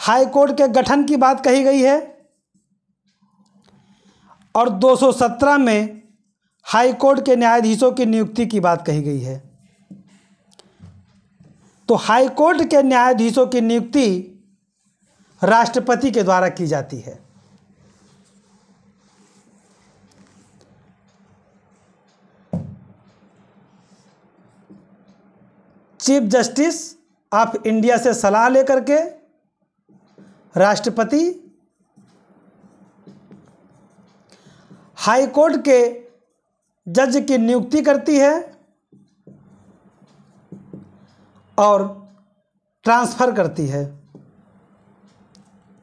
हाई कोर्ट के गठन की बात कही गई है और 217 में हाई कोर्ट के न्यायाधीशों की नियुक्ति की बात कही गई है तो हाई कोर्ट के न्यायाधीशों की नियुक्ति राष्ट्रपति के द्वारा की जाती है चीफ जस्टिस ऑफ इंडिया से सलाह लेकर के राष्ट्रपति हाई कोर्ट के जज की नियुक्ति करती है और ट्रांसफ़र करती है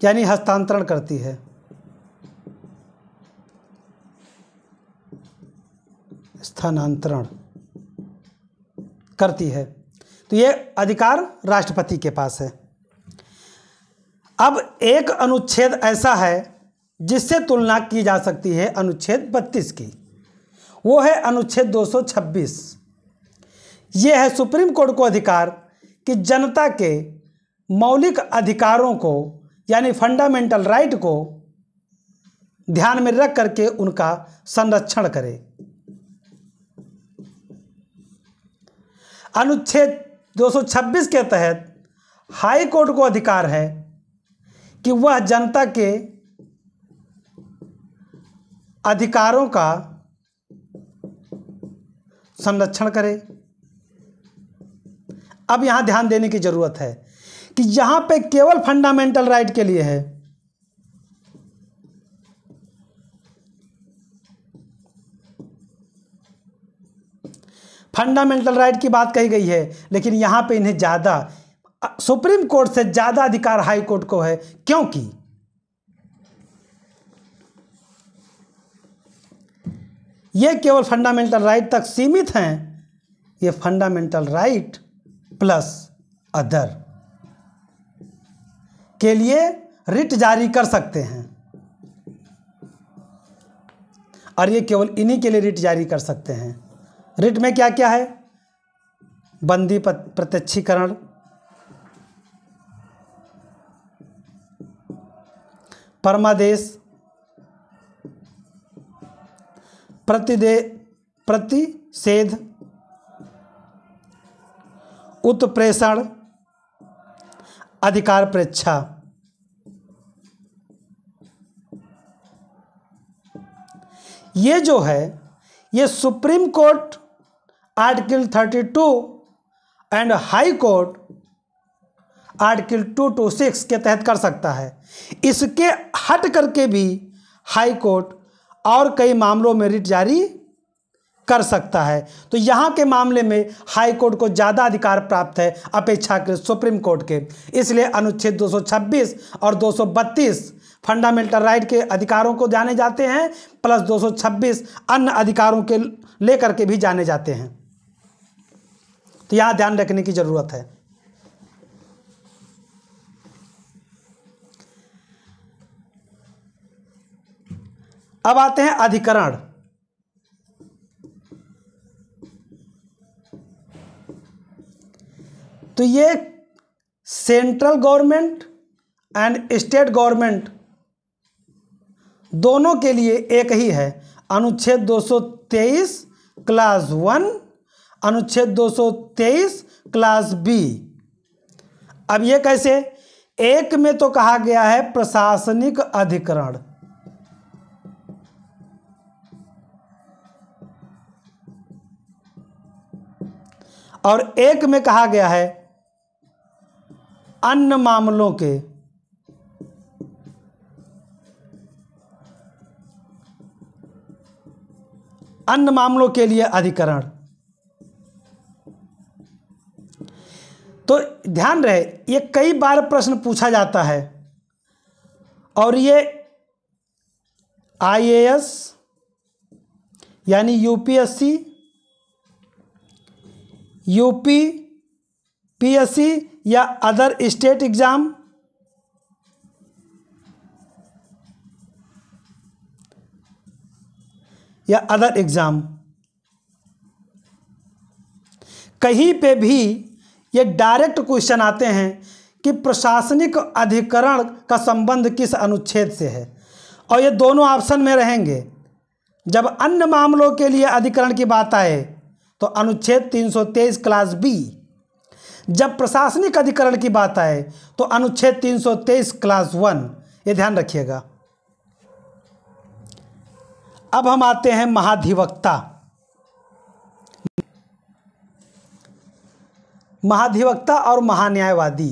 यानी हस्तांतरण करती है स्थानांतरण करती है तो ये अधिकार राष्ट्रपति के पास है अब एक अनुच्छेद ऐसा है जिससे तुलना की जा सकती है अनुच्छेद 32 की वो है अनुच्छेद 226 ये है सुप्रीम कोर्ट को अधिकार कि जनता के मौलिक अधिकारों को यानी फंडामेंटल राइट को ध्यान में रख करके उनका संरक्षण करे अनुच्छेद 226 के तहत हाई कोर्ट को अधिकार है कि वह जनता के अधिकारों का संरक्षण करे अब यहाँ ध्यान देने की ज़रूरत है कि यहाँ पे केवल फंडामेंटल राइट के लिए है फंडामेंटल राइट की बात कही गई है लेकिन यहाँ पे इन्हें ज़्यादा सुप्रीम कोर्ट से ज़्यादा अधिकार हाई कोर्ट को है क्योंकि ये केवल फंडामेंटल राइट तक सीमित हैं ये फंडामेंटल राइट प्लस अदर के लिए रिट जारी कर सकते हैं और ये केवल इन्हीं के लिए रिट जारी कर सकते हैं रिट में क्या क्या है बंदी प्रत्यक्षीकरण परमादेश प्रतिदे प्रतिषेध उत्प्रेषण अधिकार प्रेक्षा ये जो है ये Supreme Court article thirty two and High Court article two two six के तहत कर सकता है इसके हट करके भी हाई कोर्ट और कई मामलों में रिट जारी कर सकता है तो यहाँ के मामले में हाई कोर्ट को ज़्यादा अधिकार प्राप्त है अपेक्षाकृत सुप्रीम कोर्ट के इसलिए अनुच्छेद 226 और 232 फंडामेंटल राइट के अधिकारों को जाने जाते हैं प्लस 226 अन्य अधिकारों के लेकर के भी जाने जाते हैं तो यहां ध्यान रखने की ज़रूरत है अब आते हैं अधिकरण तो ये central government and state government दोनों के लिए एक ही है अनुच्छेद 223 क्लास वन अनुच्छेद 223 क्लास बी अब ये कैसे एक में तो कहा गया है प्रशासनिक अधिकरण और एक में कहा गया है अन्य मामलों के अन्य मामलों के लिए अधिकरण तो ध्यान रहे ये कई बार प्रश्न पूछा जाता है और ये आईएएस यानी यूपीएससी यूपी पीएससी या अदर स्टेट एग्ज़ाम या अदर एग्ज़ाम कहीं पे भी ये डायरेक्ट क्वेश्चन आते हैं कि प्रशासनिक अधिकरण का संबंध किस अनुच्छेद से है और ये दोनों ऑप्शन में रहेंगे जब अन्य मामलों के लिए अधिकरण की बात आए तो अनुच्छेद 323 क्लास बी जब प्रशासनिक अधिकरण की बात आए तो अनुच्छेद 323 क्लास वन ये ध्यान रखिएगा अब हम आते हैं महाधिवक्ता महाधिवक्ता और महान्यायवादी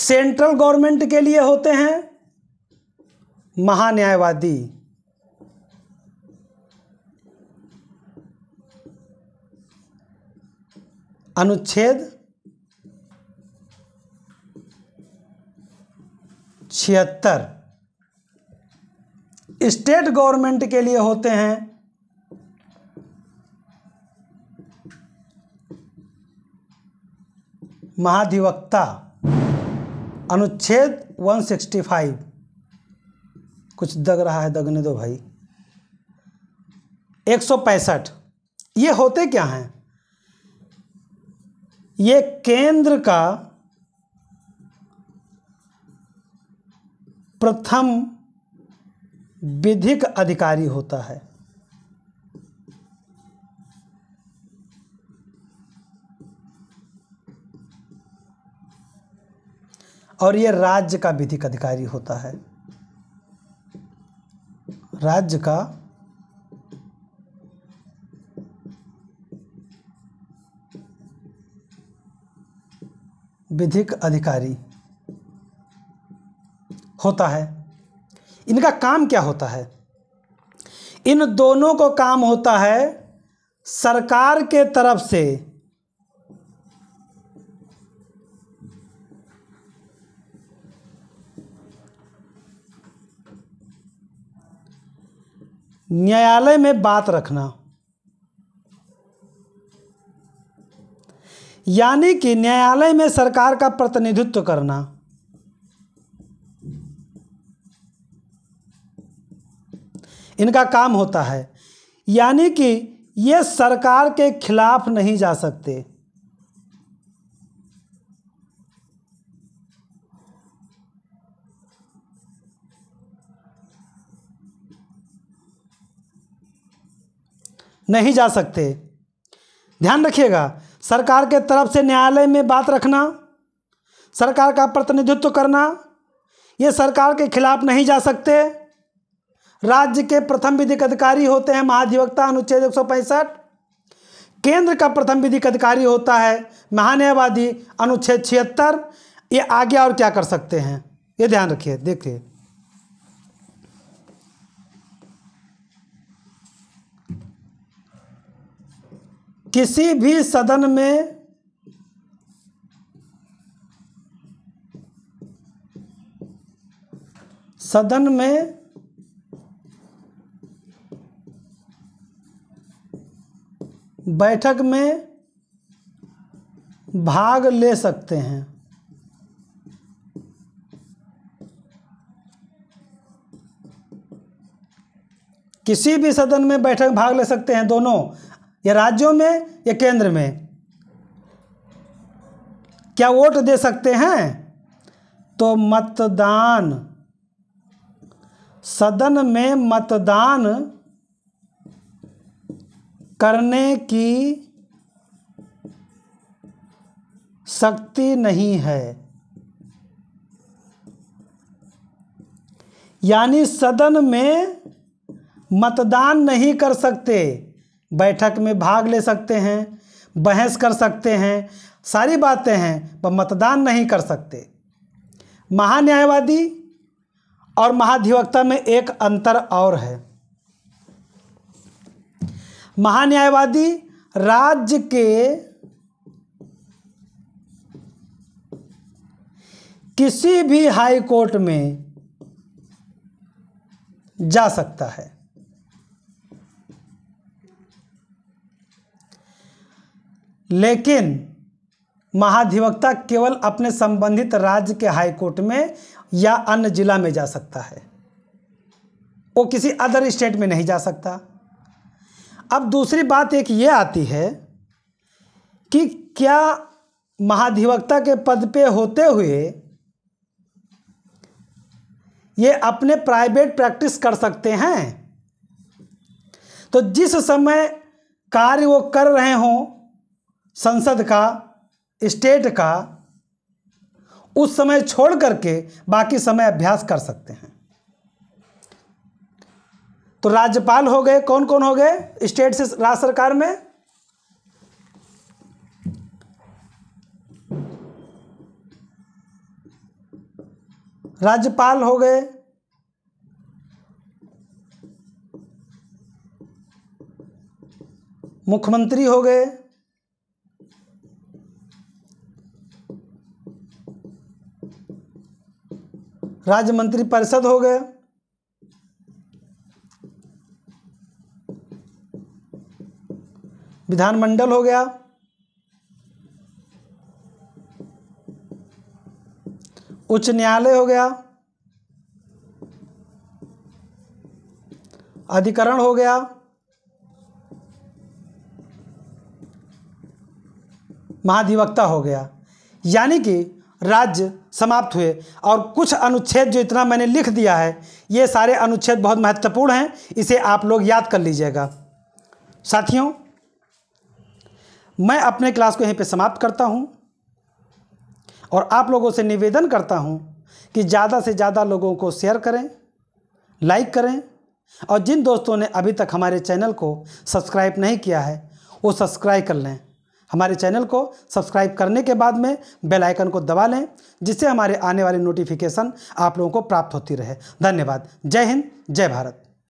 सेंट्रल गवर्नमेंट के लिए होते हैं महान्यायवादी अनुच्छेद छिहत्तर स्टेट गवर्नमेंट के लिए होते हैं महाधिवक्ता अनुच्छेद 165 कुछ दग रहा है दगने दो भाई एक ये होते क्या हैं ये केंद्र का प्रथम विधिक अधिकारी होता है और ये राज्य का विधिक अधिकारी होता है राज्य का विधिक अधिकारी होता है इनका काम क्या होता है इन दोनों को काम होता है सरकार के तरफ से न्यायालय में बात रखना यानी कि न्यायालय में सरकार का प्रतिनिधित्व करना इनका काम होता है यानी कि ये सरकार के खिलाफ नहीं जा सकते नहीं जा सकते ध्यान रखिएगा सरकार के तरफ से न्यायालय में बात रखना सरकार का प्रतिनिधित्व करना ये सरकार के खिलाफ नहीं जा सकते राज्य के प्रथम विधिक अधिकारी होते हैं महाधिवक्ता अनुच्छेद एक केंद्र का प्रथम विधिक अधिकारी होता है महान्यायवादी अनुच्छेद छिहत्तर ये आगे और क्या कर सकते हैं ये ध्यान रखिए देखिए किसी भी सदन में सदन में बैठक में भाग ले सकते हैं किसी भी सदन में बैठक भाग ले सकते हैं दोनों या राज्यों में या केंद्र में क्या वोट दे सकते हैं तो मतदान सदन में मतदान करने की शक्ति नहीं है यानी सदन में मतदान नहीं कर सकते बैठक में भाग ले सकते हैं बहस कर सकते हैं सारी बातें हैं पर मतदान नहीं कर सकते महान्यायवादी और महाधिवक्ता में एक अंतर और है महान्यायवादी राज्य के किसी भी हाई कोर्ट में जा सकता है लेकिन महाधिवक्ता केवल अपने संबंधित राज्य के हाईकोर्ट में या अन्य जिला में जा सकता है वो किसी अदर स्टेट में नहीं जा सकता अब दूसरी बात एक ये आती है कि क्या महाधिवक्ता के पद पे होते हुए ये अपने प्राइवेट प्रैक्टिस कर सकते हैं तो जिस समय कार्य वो कर रहे हों संसद का स्टेट का उस समय छोड़ करके बाकी समय अभ्यास कर सकते हैं तो राज्यपाल हो गए कौन कौन हो गए स्टेट से राज्य सरकार में राज्यपाल हो गए मुख्यमंत्री हो गए राज्य मंत्री परिषद हो गए विधानमंडल हो गया उच्च न्यायालय हो गया अधिकरण हो गया महाधिवक्ता हो गया यानी कि राज्य समाप्त हुए और कुछ अनुच्छेद जो इतना मैंने लिख दिया है ये सारे अनुच्छेद बहुत महत्वपूर्ण हैं इसे आप लोग याद कर लीजिएगा साथियों मैं अपने क्लास को यहीं पे समाप्त करता हूँ और आप लोगों से निवेदन करता हूँ कि ज़्यादा से ज़्यादा लोगों को शेयर करें लाइक करें और जिन दोस्तों ने अभी तक हमारे चैनल को सब्सक्राइब नहीं किया है वो सब्सक्राइब कर लें हमारे चैनल को सब्सक्राइब करने के बाद में बेल आइकन को दबा लें जिससे हमारे आने वाले नोटिफिकेशन आप लोगों को प्राप्त होती रहे धन्यवाद जय हिंद जय भारत